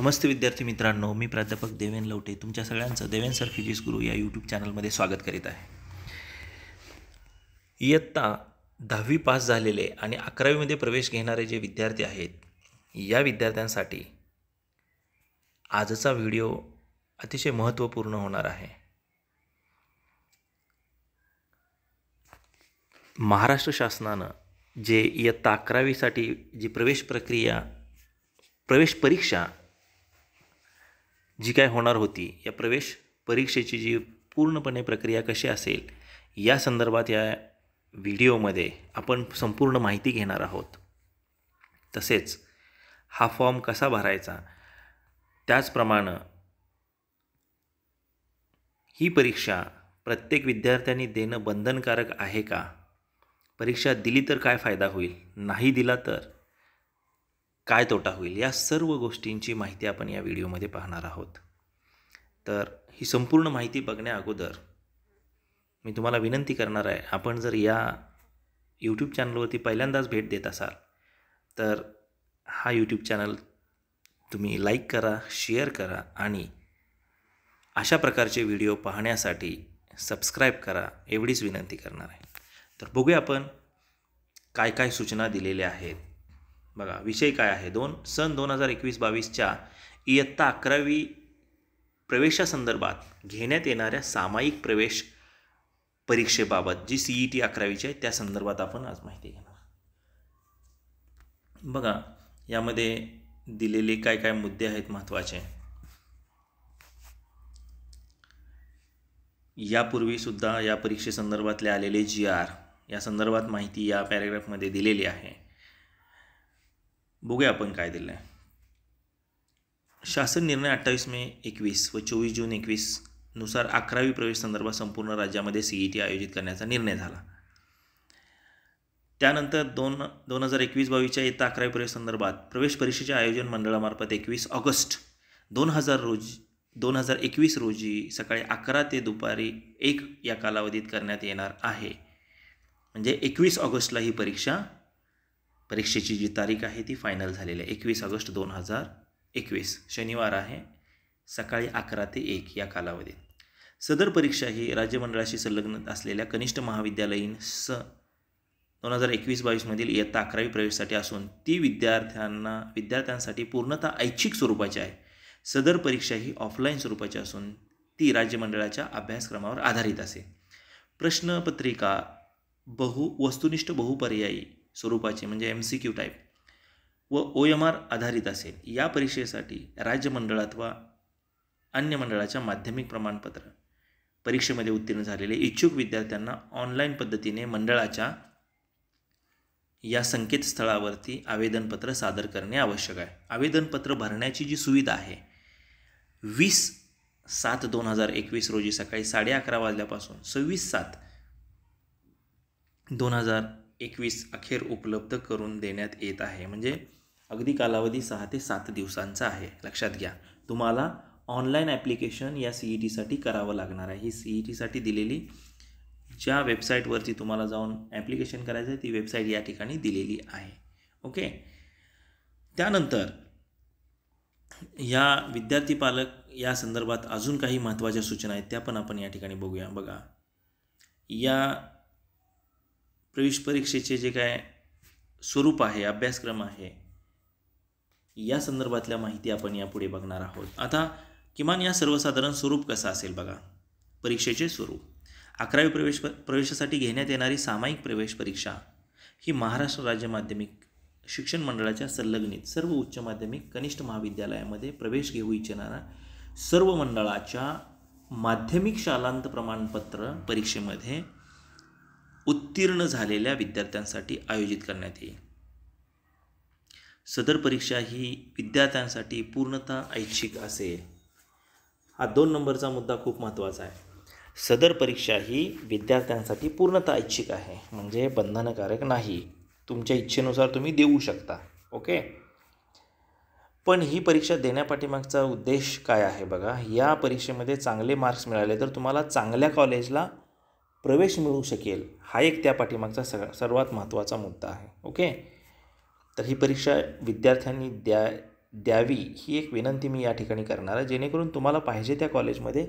नमस्ते विद्यार्थी मित्रांनो मी प्राध्यापक देवेन लवटे तुमच्या सगळ्यांचं देवेन सर फिजिक्स गुरु या यूट्यूब चॅनलमध्ये स्वागत करीत आहे इयत्ता दहावी पास झालेले आणि अकरावीमध्ये प्रवेश घेणारे जे विद्यार्थी आहेत या विद्यार्थ्यांसाठी आजचा व्हिडिओ अतिशय महत्त्वपूर्ण होणार आहे महाराष्ट्र शासनानं जे इयत्ता अकरावीसाठी जी प्रवेश प्रक्रिया प्रवेश परीक्षा जी काय होणार होती या प्रवेश परीक्षेची जी पूर्णपणे प्रक्रिया कशी असेल या संदर्भात या व्हिडिओमध्ये आपण संपूर्ण माहिती घेणार आहोत तसेच हा फॉर्म कसा भरायचा त्याचप्रमाणे ही परीक्षा प्रत्येक विद्यार्थ्यांनी देणं बंधनकारक आहे का परीक्षा दिली तर काय फायदा होईल नाही दिला तर काय तोटा होईल या सर्व गोष्टींची माहिती आपण या व्हिडिओमध्ये पाहणार आहोत तर ही संपूर्ण माहिती बघण्या अगोदर मी तुम्हाला विनंती करणार आहे आपण जर या यूट्यूब चॅनलवरती पहिल्यांदाच भेट देत असाल तर हा यूट्यूब चॅनल तुम्ही लाईक करा शेअर करा आणि अशा प्रकारचे व्हिडिओ पाहण्यासाठी सबस्क्राईब करा एवढीच विनंती करणार आहे तर बघूया आपण काय काय सूचना दिलेल्या आहेत बघा विषय काय आहे दोन सन दोन हजार एकवीस बावीसच्या इयत्ता अकरावी प्रवेशासंदर्भात घेण्यात येणाऱ्या सामायिक प्रवेश परीक्षेबाबत जी सीई टी e अकरावीची आहे त्या संदर्भात आपण आज माहिती घेणार बघा यामध्ये दिलेले काय काय मुद्दे आहेत महत्त्वाचे यापूर्वीसुद्धा या परीक्षेसंदर्भातले आलेले जी आर या संदर्भात माहिती या पॅरेग्राफमध्ये दिलेली आहे बघूया आपण काय दिलं आहे शासन निर्णय अठ्ठावीस मे एकवीस व चोवीस जून एकवीस नुसार अकरावी प्रवेश संदर्भात संपूर्ण राज्यामध्ये सीई टी e आयोजित करण्याचा निर्णय झाला त्यानंतर दोन दोन हजार एकवीस बावीसच्या इथं अकरावी प्रवेश संदर्भात प्रवेश परीक्षेचे आयोजन मंडळामार्फत एकवीस ऑगस्ट दोन हजार रोज दोन हजार एकवीस रोजी सकाळी अकरा ते दुपारी एक या कालावधीत करण्यात येणार आहे म्हणजे एकवीस ऑगस्टला ही परीक्षा परीक्षेची जी तारीख आहे ती फायनल झालेली आहे एकवीस ऑगस्ट दोन हजार एकवीस शनिवार आहे सकाळी अकरा ते एक या कालावधीत सदर परीक्षा ही राज्यमंडळाशी संलग्न असलेल्या कनिष्ठ महाविद्यालयीन स दोन हजार एकवीस बावीसमधील इयत्ता अकरावी प्रवेशासाठी असून ती विद्यार्थ्यांना विद्यार्थ्यांसाठी पूर्णतः ऐच्छिक स्वरूपाची आहे सदर परीक्षा ही ऑफलाईन स्वरूपाची असून ती राज्यमंडळाच्या अभ्यासक्रमावर आधारित असेल प्रश्नपत्रिका बहु वस्तुनिष्ठ बहुपर्यायी स्वरूपाचे म्हणजे एम सी क्यू टाईप व ओ एम आर आधारित असेल या परीक्षेसाठी राज्य मंडळ अथवा अन्य मंडळाच्या माध्यमिक प्रमाणपत्र परीक्षेमध्ये उत्तीर्ण झालेले इच्छुक विद्यार्थ्यांना ऑनलाईन पद्धतीने मंडळाच्या या संकेतस्थळावरती आवेदनपत्र सादर करणे आवश्यक आहे आवेदनपत्र भरण्याची जी सुविधा आहे वीस सात दोन हजार एकवीस रोजी सकाळी साडे अकरा वाजल्यापासून सव्वीस सात दोन हजार एकवीस अखेर उपलब्ध करून देण्यात येत आहे म्हणजे अगदी कालावधी सहा ते सात दिवसांचा आहे लक्षात घ्या तुम्हाला ऑनलाईन ॲप्लिकेशन या सी ई टीसाठी करावं लागणार आहे ही सी ई टीसाठी दिलेली ज्या वेबसाईटवरती तुम्हाला जाऊन ॲप्लिकेशन करायचं आहे ती वेबसाईट या ठिकाणी दिलेली आहे ओके त्यानंतर या विद्यार्थी पालक या संदर्भात अजून काही महत्त्वाच्या सूचना आहेत त्या पण आपण या ठिकाणी बघूया बघा या प्रवेश परीक्षेचे जे काय स्वरूप आहे अभ्यासक्रम आहे या संदर्भातल्या माहिती आपण यापुढे बघणार आहोत आता किमान या सर्वसाधारण स्वरूप कसं असेल बघा परीक्षेचे स्वरूप अकरावी प्रवेश प्रवेशासाठी घेण्यात येणारी सामायिक प्रवेश परीक्षा ही महाराष्ट्र राज्य माध्यमिक शिक्षण मंडळाच्या संलग्नित सर्व उच्च माध्यमिक कनिष्ठ महाविद्यालयामध्ये प्रवेश घेऊ इच्छिणाऱ्या सर्व मंडळाच्या माध्यमिक शालांत प्रमाणपत्र परीक्षेमध्ये उत्तीर्ण झालेल्या विद्यार्थ्यांसाठी आयोजित करण्यात येईल सदर परीक्षा ही विद्यार्थ्यांसाठी पूर्णतः ऐच्छिक असेल हा दोन नंबरचा मुद्दा खूप महत्त्वाचा आहे सदर परीक्षा ही विद्यार्थ्यांसाठी पूर्णतः ऐच्छिक आहे म्हणजे बंधनकारक नाही तुमच्या इच्छेनुसार तुम्ही देऊ शकता ओके पण ही परीक्षा देण्यापाठीमागचा उद्देश काय आहे बघा या परीक्षेमध्ये चांगले मार्क्स मिळाले तर तुम्हाला चांगल्या कॉलेजला प्रवेश मिळू शकेल हा एक त्या पाठीमागचा सग सर्वात महत्त्वाचा मुद्दा आहे ओके तर ही परीक्षा विद्यार्थ्यांनी द्या द्यावी ही एक विनंती मी या ठिकाणी करणार आहे जेणेकरून तुम्हाला पाहिजे त्या कॉलेजमध्ये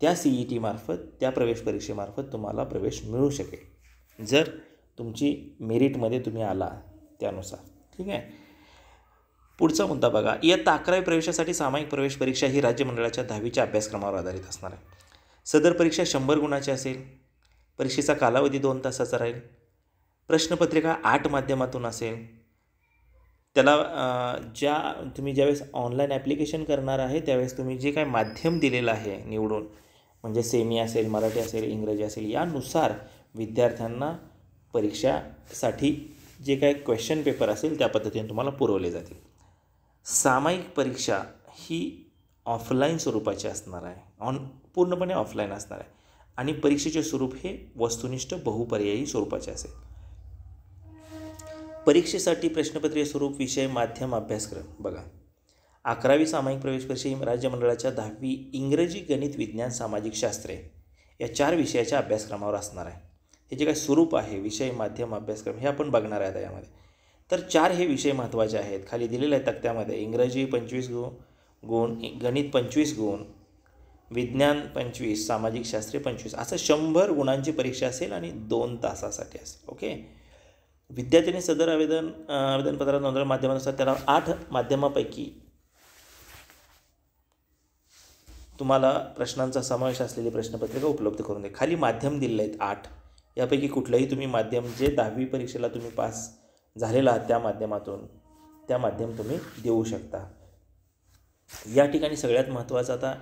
त्या सी ई e टीमार्फत त्या प्रवेश परीक्षेमार्फत तुम्हाला प्रवेश मिळू शकेल जर तुमची मेरिटमध्ये तुम्ही आला त्यानुसार ठीक आहे पुढचा मुद्दा बघा इयत्ता अकरावी प्रवेशासाठी सामायिक प्रवेश परीक्षा ही राज्य मंडळाच्या दहावीच्या अभ्यासक्रमावर आधारित असणार आहे सदर परीक्षा शंभर गुणाची असेल परीक्षेचा कालावधी दोन तासाचा राहील प्रश्नपत्रिका आठ माध्यमातून असेल त्याला ज्या तुम्ही ज्यावेळेस ऑनलाईन ॲप्लिकेशन करणार आहे त्यावेळेस तुम्ही जे काय माध्यम दिलेलं आहे निवडून म्हणजे सेमी असेल मराठी असेल इंग्रजी असेल यानुसार विद्यार्थ्यांना परीक्षासाठी जे काय क्वेश्चन पेपर असेल त्या पद्धतीने तुम्हाला पुरवले जातील सामायिक परीक्षा ही ऑफलाईन स्वरूपाची असणार आहे ऑन पूर्णपणे ऑफलाईन असणार आहे आणि परीक्षेचे स्वरूप हे वस्तुनिष्ठ बहुपर्यायी स्वरूपाचे असेल परीक्षेसाठी प्रश्नपत्रीय स्वरूप विषय माध्यम अभ्यासक्रम बघा अकरावी सामायिक प्रवेश परीक्षा राज्य मंडळाच्या दहावी इंग्रजी गणित विज्ञान सामाजिक शास्त्रे या चार विषयाच्या अभ्यासक्रमावर असणार आहे हे जे काय स्वरूप आहे विषय माध्यम अभ्यासक्रम हे आपण बघणार आहेत यामध्ये तर चार हे विषय महत्त्वाचे आहेत खाली दिलेले आहेत तक्त्यामध्ये इंग्रजी पंचवीस गुण गुण गणित पंचवीस गुण विज्ञान पंचवीस सामाजिक शास्त्रे पंचवीस असं शंभर गुणांची परीक्षा असेल आणि दोन तासासाठी असेल ओके विद्यार्थ्यांनी सदर आवेदन आवेदनपत्रात नोंदणी माध्यमानुसार त्याला आठ माध्यमापैकी तुम्हाला प्रश्नांचा समावेश असलेली प्रश्नपत्रिका उपलब्ध करून दे खाली माध्यम दिले आहेत आठ यापैकी कुठलंही तुम्ही माध्यम जे दहावी परीक्षेला तुम्ही पास झालेला आहात त्या माध्यमातून त्या माध्यम तुम्ही देऊ शकता या ठिकाणी सगळ्यात महत्त्वाचं आता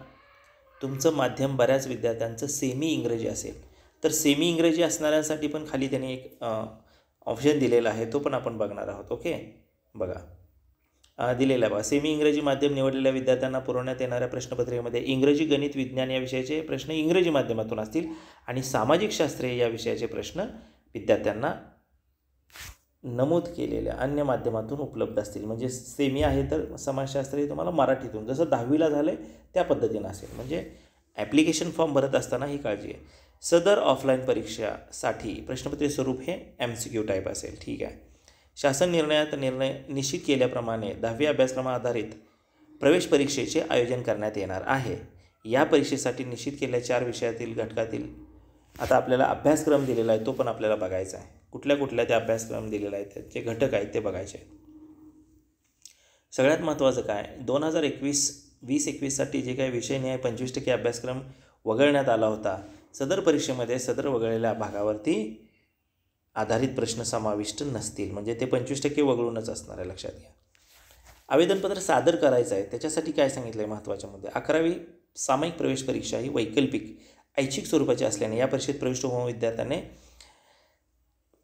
तुमचं माध्यम बऱ्याच विद्यार्थ्यांचं सेमी इंग्रजी असेल तर सेमी इंग्रजी असणाऱ्यांसाठी पण खाली त्यांनी एक ऑप्शन दिलेला आहे तो पण आपण बघणार आहोत ओके बघा दिलेला बघा सेमी इंग्रजी माध्यम निवडलेल्या विद्यार्थ्यांना पुरवण्यात येणाऱ्या प्रश्नपत्रिकेमध्ये इंग्रजी गणित विज्ञान या विषयाचे प्रश्न इंग्रजी माध्यमातून असतील आणि सामाजिक शास्त्रे या विषयाचे प्रश्न विद्यार्थ्यांना नमूद केलेल्या अन्य माध्यमातून उपलब्ध असतील म्हणजे सेमी आहे तर समाजशास्त्र हे तुम्हाला मराठीतून जसं दहावीला झालं आहे त्या पद्धतीनं असेल म्हणजे ॲप्लिकेशन फॉर्म भरत असताना ही काळजी आहे सदर ऑफलाईन परीक्षासाठी प्रश्नपत्रे स्वरूप हे एम सी क्यू टाईप असेल ठीक आहे शासन निर्णयात निर्णय निश्चित केल्याप्रमाणे दहावी अभ्यासक्रमा आधारित प्रवेश परीक्षेचे आयोजन करण्यात येणार आहे या परीक्षेसाठी निश्चित केलेल्या चार विषयातील घटकातील आता आपल्याला अभ्यासक्रम दिलेला आहे तो पण आपल्याला बघायचा आहे कुठल्या कुठल्या ते अभ्यासक्रम दिलेला आहे त्याचे घटक आहेत ते बघायचे आहेत सगळ्यात महत्त्वाचं काय दोन हजार एकवीस वीस एकवीससाठी जे काही विषय न्याय पंचवीस टक्के अभ्यासक्रम वगळण्यात आला होता सदर परीक्षेमध्ये सदर वगळलेल्या भागावरती आधारित प्रश्न समाविष्ट नसतील म्हणजे ते पंचवीस टक्के वगळूनच असणार आहे लक्षात घ्या आवेदनपत्र सादर करायचं आहे त्याच्यासाठी काय सांगितलं आहे महत्त्वाच्या मुद्दे अकरावी सामायिक प्रवेश परीक्षा ही वैकल्पिक ऐच्छिक स्वरूपाचे असल्याने या परीक्षेत प्रविष्ट होऊन विद्यार्थ्याने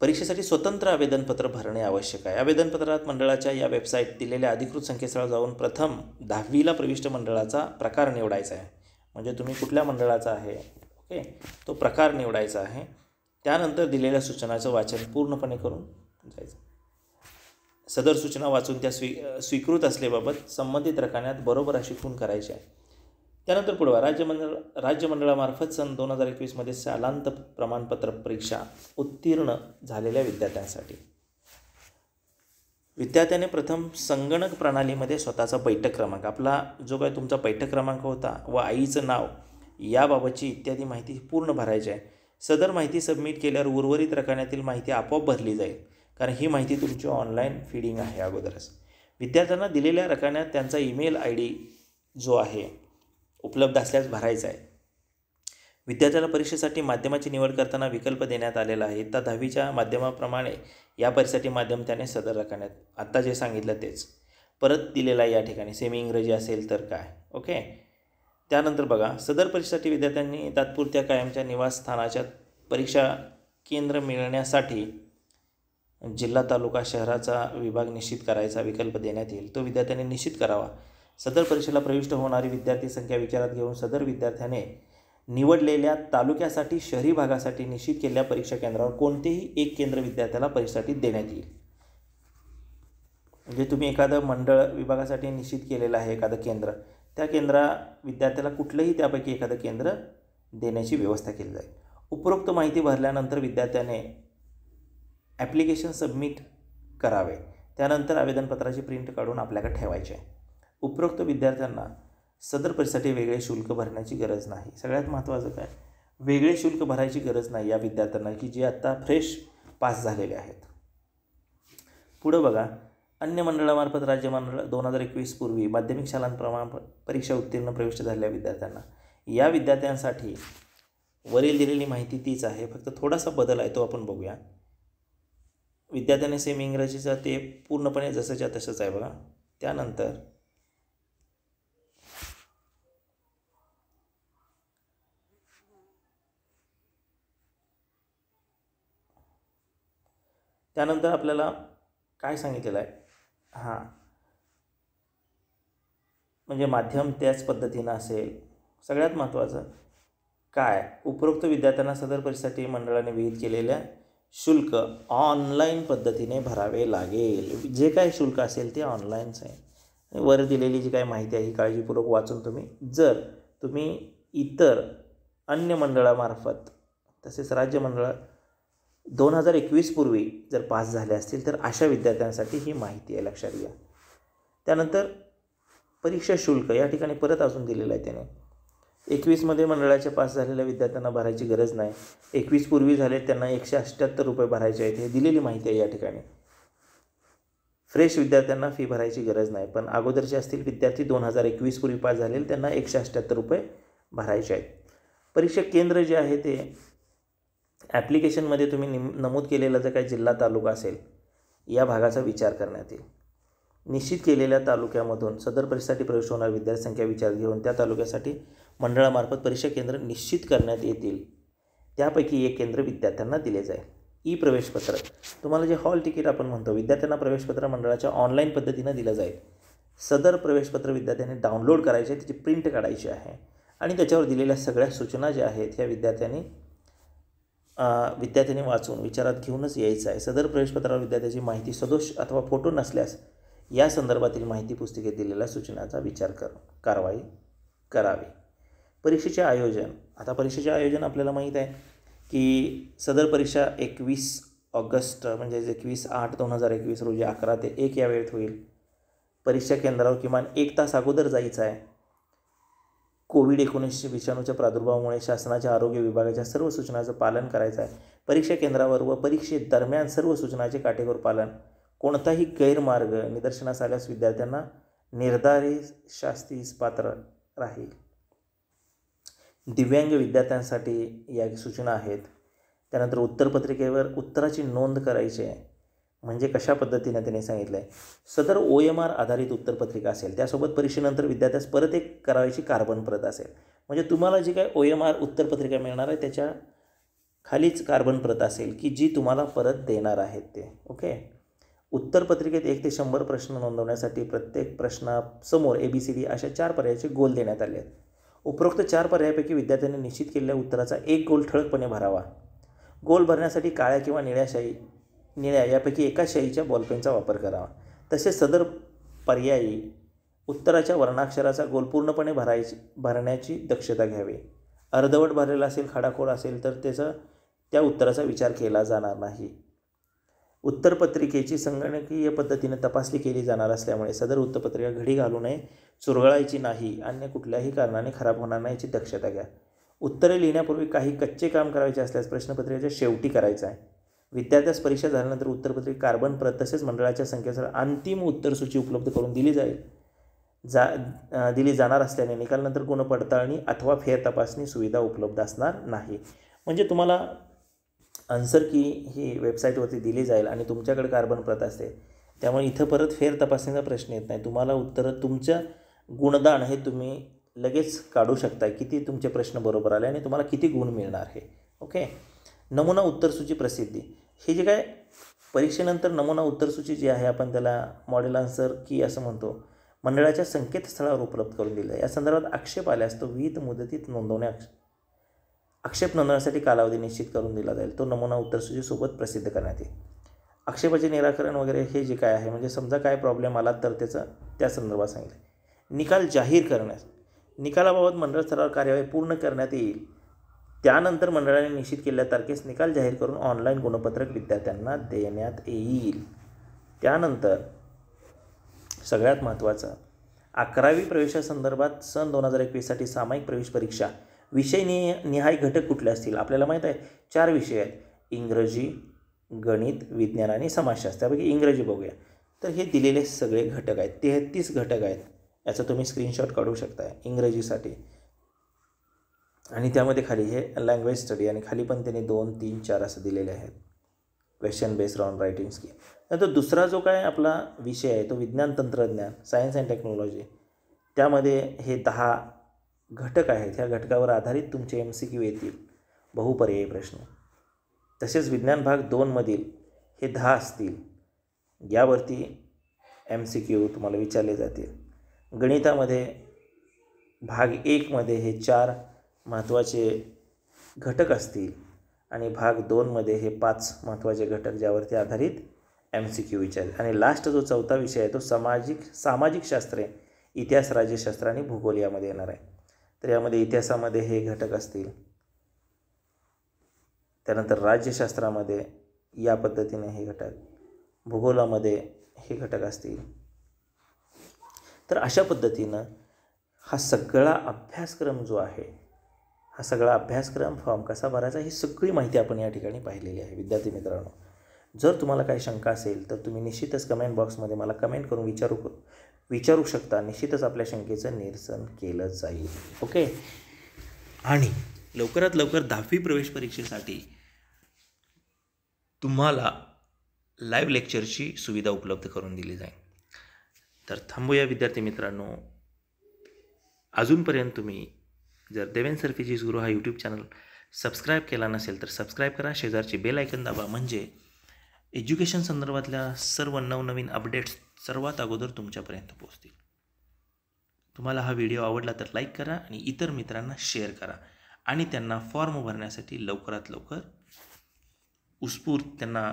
परीक्षेसाठी स्वतंत्र आवेदनपत्र भरणे आवश्यक आहे आवेदनपत्रात मंडळाच्या या वेबसाईट दिलेल्या अधिकृत संकेतस्थळावर जाऊन प्रथम दहावीला प्रविष्ट मंडळाचा प्रकार निवडायचा आहे म्हणजे तुम्ही कुठल्या मंडळाचा आहे ओके तो प्रकार निवडायचा आहे त्यानंतर दिलेल्या सूचनाचं वाचन पूर्णपणे करून जायचं सदर सूचना वाचून त्या स्वी स्वीकृत असल्याबाबत संबंधित रखान्यात बरोबर अशी खून करायची आहे त्यानंतर पुढवा राज्यमंडळ राज्यमंडळामार्फत सन दोन हजार एकवीसमध्ये शालांत प्रमाणपत्र परीक्षा उत्तीर्ण झालेल्या विद्यार्थ्यांसाठी विद्यार्थ्याने प्रथम संगणक प्रणालीमध्ये स्वतःचा बैठक क्रमांक आपला जो काय तुमचा बैठक क्रमांक होता व आईचं नाव याबाबतची इत्यादी माहिती पूर्ण भरायची आहे सदर माहिती सबमिट केल्यावर उर्वरित रकान्यातील माहिती आपोआप भरली जाईल कारण ही माहिती तुमची ऑनलाईन फीडिंग आहे अगोदरच विद्यार्थ्यांना दिलेल्या रकान्यात त्यांचा ईमेल आय डी जो आहे उपलब्ध असल्यास भरायचं आहे विद्यार्थ्याला परीक्षेसाठी माध्यमाची निवड करताना विकल्प देण्यात आलेला आहे तर दहावीच्या माध्यमाप्रमाणे या परीक्षेसाठी माध्यम त्याने सदर राखण्यात आत्ता जे सांगितलं तेच परत दिलेला आहे या ठिकाणी सेमी इंग्रजी असेल तर काय ओके त्यानंतर बघा सदर परीक्षेसाठी विद्यार्थ्यांनी तात्पुरत्या कायमच्या निवासस्थानाच्या परीक्षा केंद्र मिळण्यासाठी जिल्हा तालुका शहराचा विभाग निश्चित करायचा विकल्प देण्यात येईल तो विद्यार्थ्यांनी निश्चित करावा सदर परीक्षेला प्रविष्ट होणारी विद्यार्थी संख्या विचारात घेऊन सदर विद्यार्थ्याने निवडलेल्या तालुक्यासाठी शहरी भागासाठी निश्चित केलेल्या परीक्षा केंद्रावर कोणतेही एक केंद्र विद्यार्थ्याला परीक्षेसाठी देण्यात येईल म्हणजे तुम्ही एखादं मंडळ विभागासाठी निश्चित केलेलं आहे एखादं केंद्र त्या केंद्रा विद्यार्थ्याला कुठलंही त्यापैकी एखादं केंद्र देण्याची व्यवस्था केली जाईल उपरोक्त माहिती भरल्यानंतर विद्यार्थ्याने ॲप्लिकेशन सबमिट करावे त्यानंतर आवेदनपत्राची प्रिंट काढून आपल्याकडे ठेवायचे आहे उपरोक्त विद्यार्थ्यांना सदर परीक्षेसाठी वेगळे शुल्क भरण्याची गरज नाही सगळ्यात महत्त्वाचं काय वेगळे शुल्क भरायची गरज नाही या विद्यार्थ्यांना की जे आत्ता फ्रेश पास झालेले आहेत पुढं बघा अन्य मंडळामार्फत राज्य मंडळ दोन हजार एकवीस पूर्वी माध्यमिक शालांप्रमाण परीक्षा उत्तीर्ण प्रविष्ट झालेल्या विद्यार्थ्यांना या विद्यार्थ्यांसाठी वरील दिलेली माहिती तीच आहे फक्त थोडासा बदल आहे तो आपण बघूया विद्यार्थ्यांनी सेम इंग्रजीचा ते पूर्णपणे जसंच्या तसंच आहे बघा त्यानंतर त्यानंतर आपल्याला काय सांगितलेलं आहे हां म्हणजे माध्यम त्याच पद्धतीनं असेल सगळ्यात महत्त्वाचं काय उपरोक्त विद्यार्थ्यांना सदर परीक्षेसाठी मंडळाने विहित केलेल्या शुल्क ऑनलाईन पद्धतीने भरावे लागेल जे काय शुल्क असेल ते ऑनलाईनच आहे वर दिलेली जी काही माहिती आहे ही काळजीपूर्वक वाचून तुम्ही जर तुम्ही इतर अन्य मंडळामार्फत तसेच राज्य मंडळ दोन हजार एकवीसपूर्वी जर पास झाले असतील तर अशा विद्यार्थ्यांसाठी ही माहिती आहे लक्षात घ्या त्यानंतर परीक्षा शुल्क या ठिकाणी परत अजून दिलेलं आहे त्याने एकवीसमध्ये मंडळाच्या पास झालेल्या विद्यार्थ्यांना भरायची गरज नाही एकवीसपूर्वी झाले त्यांना एकशे अष्ट्याहत्तर रुपये भरायचे आहेत हे दिलेली माहिती आहे या ठिकाणी फ्रेश विद्यार्थ्यांना फी भरायची गरज नाही पण अगोदरचे असतील विद्यार्थी दोन हजार एकवीसपूर्वी पास झालेले त्यांना एकशे अष्ट्याहत्तर रुपये भरायचे आहेत परीक्षा केंद्र जे आहे ते ॲप्लिकेशनमध्ये तुम्ही निम नमूद केलेला जर काही जिल्हा तालुका असेल या भागाचा विचार करण्यात येईल निश्चित केलेल्या तालुक्यामधून सदर परीक्षेसाठी प्रवेश होणार विद्यार्थ्यांसंख्या विचार घेऊन त्या तालुक्यासाठी मंडळामार्फत परीक्षा केंद्र निश्चित करण्यात येतील त्यापैकी एक केंद्र विद्यार्थ्यांना दिले जाईल ई प्रवेशपत्र तुम्हाला जे हॉल तिकीट आपण म्हणतो विद्यार्थ्यांना प्रवेशपत्र मंडळाच्या ऑनलाईन पद्धतीनं दिलं जाईल सदर प्रवेशपत्र विद्यार्थ्यांनी डाउनलोड करायचे त्याची प्रिंट काढायची आहे आणि त्याच्यावर दिलेल्या सगळ्या सूचना ज्या आहेत ह्या विद्यार्थ्यांनी विद्यार्थ्याने वाचून विचारात घेऊनच यायचं आहे सदर प्रवेशपत्रावर विद्यार्थ्याची माहिती सदोष अथवा फोटो नसल्यास या संदर्भातील माहिती पुस्तिकेत दिलेल्या सूचनाचा विचार कर कारवाई करावी परीक्षेचे आयोजन आता परीक्षेचे आयोजन आपल्याला माहीत आहे की सदर परीक्षा एकवीस ऑगस्ट म्हणजेच एकवीस आठ दोन हजार एकवीस रोजी अकरा ते एक या वेळेत होईल परीक्षा केंद्रावर किमान एक तास अगोदर जायचं आहे कोविड एकोणीसशे विषाणूच्या प्रादुर्भावामुळे शासनाच्या आरोग्य विभागाच्या सर्व सूचनांचं पालन करायचं आहे परीक्षा केंद्रावर व परीक्षेदरम्यान सर्व सूचनांचे काटेकोर पालन कोणताही गैरमार्ग निदर्शनास आल्यास विद्यार्थ्यांना निर्धारित शास्तीस पात्र राहील दिव्यांग विद्यार्थ्यांसाठी या सूचना आहेत त्यानंतर उत्तरपत्रिकेवर उत्तराची नोंद करायची आहे म्हणजे कशा पद्धतीनं त्यांनी सांगितलं आहे सदर ओ एम आर आधारित उत्तरपत्रिका असेल त्यासोबत परीक्षेनंतर विद्यार्थ्यास परत एक करावायची कार्बन प्रत असेल म्हणजे तुम्हाला जी काय ओ एम आर उत्तरपत्रिका मिळणार आहे त्याच्या खालीच कार्बन प्रत असेल की जी तुम्हाला परत देणार आहेत ते ओके उत्तरपत्रिकेत एक ते शंभर प्रश्न नोंदवण्यासाठी प्रत्येक प्रश्नासमोर ए बी सी डी अशा चार पर्यायाचे गोल देण्यात आले आहेत उपरोक्त चार पर्यायापैकी विद्यार्थ्यांनी निश्चित केलेल्या उत्तराचा एक गोल ठळकपणे भरावा गोल भरण्यासाठी काळ्या किंवा निळ्याशाही निळ्या यापैकी एका शाईच्या बॉलपेनचा वापर करावा तसेच सदर पर्यायी उत्तराच्या वर्णाक्षराचा गोल पूर्णपणे भरायची भरण्याची दक्षता घ्यावी अर्धवट भरलेला असेल खाडाखोड असेल तर त्याचा त्या उत्तराचा विचार केला जाणार नाही उत्तरपत्रिकेची संगणकीय पद्धतीने तपासणी केली जाणार असल्यामुळे सदर उत्तरपत्रिका घडी घालू नये चुरगळायची नाही अन्य कुठल्याही कारणाने खराब होणार नाही याची दक्षता घ्या उत्तरे लिहिण्यापूर्वी काही कच्चे काम करायचे असल्यास प्रश्नपत्रिकेच्या शेवटी करायचं आहे विद्यार्थ्यास परीक्षा झाल्यानंतर उत्तरपत्रिका कार्बन प्रत तसेच मंडळाच्या संख्येसह अंतिम उत्तरसूची उपलब्ध करून दिली जाईल जा दिली जाणार असल्याने निकालनंतर गुण पडताळणी अथवा फेरतपासणी सुविधा उपलब्ध असणार नाही म्हणजे तुम्हाला आन्सर की ही वेबसाईटवरती दिली जाईल आणि तुमच्याकडे कार्बन प्रत असते त्यामुळे इथं परत फेर तपासणीचा प्रश्न येत नाही तुम्हाला उत्तर तुमचं गुणदान हे तुम्ही लगेच काढू शकता किती तुमचे प्रश्न बरोबर आले आणि तुम्हाला किती गुण मिळणार हे ओके नमुना उत्तरसूची प्रसिद्धी हे जे काय परीक्षेनंतर नमुना उत्तरसूची जी आहे आपण त्याला मॉडेल आन्सर की असं म्हणतो मंडळाच्या संकेतस्थळावर उपलब्ध करून दिलं आहे या संदर्भात आक्षेप आल्यास तो विहित मुदतीत नोंदवण्या आक्षेप नोंदवण्यासाठी कालावधी निश्चित करून दिला जाईल तो नमुना उत्तरसूचीसोबत प्रसिद्ध करण्यात येईल आक्षेपाचे निराकरण वगैरे हे जे काय आहे म्हणजे समजा काय प्रॉब्लेम आला तर त्याचा त्या संदर्भात सांगितलं निकाल जाहीर करण्यास निकालाबाबत मंडळ स्तरावर कार्यवाही पूर्ण करण्यात येईल त्यानंतर मंडळाने निश्चित केलेल्या तारखेस निकाल जाहीर करून ऑनलाईन गुणपत्रक विद्यार्थ्यांना देण्यात येईल त्यानंतर सगळ्यात महत्त्वाचं अकरावी प्रवेशासंदर्भात सन दोन हजार एकवीससाठी सामायिक प्रवेश परीक्षा विषय नि निहाय घटक कुठले असतील आपल्याला माहीत आहे चार विषय आहेत इंग्रजी गणित विज्ञान आणि समाजशास्त्र त्यापैकी इंग्रजी बघूया तर हे दिलेले सगळे घटक आहेत तेहत्तीस घटक आहेत याचा तुम्ही स्क्रीनशॉट काढू शकता इंग्रजीसाठी आणि त्यामध्ये खाली हे लँग्वेज स्टडी आणि खाली पण त्यांनी दोन तीन चार असं दिलेले आहेत question based on writing skill नंतर दुसरा जो काय आपला विषय आहे तो विज्ञान तंत्रज्ञान सायन्स अँड टेक्नॉलॉजी त्यामध्ये हे दहा घटक आहेत ह्या घटकावर आधारित तुमचे एम सी क्यू येतील बहुपर्यायी प्रश्न तसेच विज्ञान भाग दोनमधील हे दहा असतील यावरती एम सी क्यू तुम्हाला विचारले जातील गणितामध्ये भाग एकमध्ये हे चार महत्त्वाचे घटक असतील आणि भाग दोनमध्ये हे पाच महत्त्वाचे घटक ज्यावरती आधारित एम सी क्यू विचार आणि लास्ट जो चौथा विषय आहे तो सामाजिक सामाजिक शास्त्रे इतिहास राज्यशास्त्र आणि भूगोल यामध्ये येणार आहे तर यामध्ये इतिहासामध्ये हे घटक असतील त्यानंतर राज्यशास्त्रामध्ये या पद्धतीने हे घटक भूगोलामध्ये हे घटक असतील तर अशा पद्धतीनं हा सगळा अभ्यासक्रम जो आहे हा सगळा अभ्यासक्रम फॉर्म कसा भरायचा ही सगळी माहिती आपण या ठिकाणी पाहिलेली आहे विद्यार्थी मित्रांनो जर तुम्हाला काही शंका असेल तर तुम्ही निश्चितच कमेंट बॉक्समध्ये मला कमेंट करून विचारू विचारू शकता निश्चितच आपल्या शंकेचं निरसन केलं जाईल ओके आणि लवकरात लवकर दहावी प्रवेश परीक्षेसाठी तुम्हाला लाईव्ह लेक्चरची सुविधा उपलब्ध करून दिली जाईल तर थांबूया विद्यार्थी मित्रांनो अजूनपर्यंत तुम्ही जर देवेन सर्फिजीस गुरु हा यूट्यूब चॅनल सबस्क्राईब केला नसेल तर सबस्क्राईब करा शेजारची बेल आयकन दाबा म्हणजे एज्युकेशन संदर्भातल्या सर्व नवनवीन अपडेट्स सर्वात अगोदर तुमच्यापर्यंत पोहोचतील तुम्हाला हा व्हिडिओ आवडला तर लाईक करा आणि इतर मित्रांना शेअर करा आणि त्यांना फॉर्म भरण्यासाठी लवकरात लवकर उत्स्फूर्त त्यांना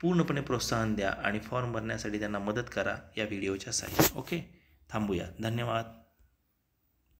पूर्णपणे प्रोत्साहन द्या आणि फॉर्म भरण्यासाठी त्यांना मदत करा या व्हिडिओच्या साईड ओके थांबूया धन्यवाद